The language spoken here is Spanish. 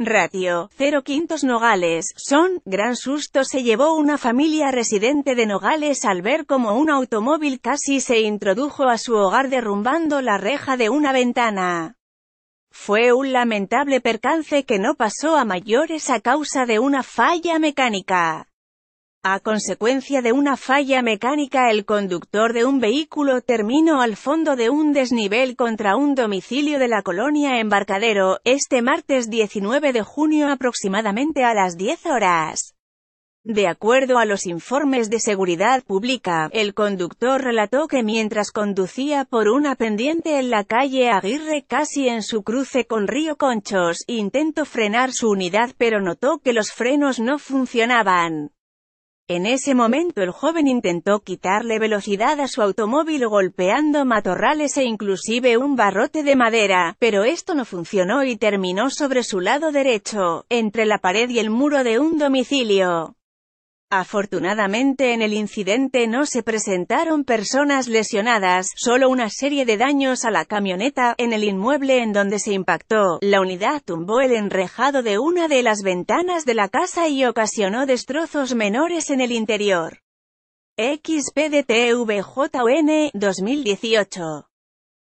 Ratio, Cero quintos Nogales, son, gran susto se llevó una familia residente de Nogales al ver como un automóvil casi se introdujo a su hogar derrumbando la reja de una ventana. Fue un lamentable percance que no pasó a mayores a causa de una falla mecánica. A consecuencia de una falla mecánica el conductor de un vehículo terminó al fondo de un desnivel contra un domicilio de la colonia Embarcadero, este martes 19 de junio aproximadamente a las 10 horas. De acuerdo a los informes de seguridad pública, el conductor relató que mientras conducía por una pendiente en la calle Aguirre casi en su cruce con Río Conchos, intentó frenar su unidad pero notó que los frenos no funcionaban. En ese momento el joven intentó quitarle velocidad a su automóvil golpeando matorrales e inclusive un barrote de madera, pero esto no funcionó y terminó sobre su lado derecho, entre la pared y el muro de un domicilio. Afortunadamente en el incidente no se presentaron personas lesionadas, solo una serie de daños a la camioneta, en el inmueble en donde se impactó, la unidad tumbó el enrejado de una de las ventanas de la casa y ocasionó destrozos menores en el interior. XPDTVJN, 2018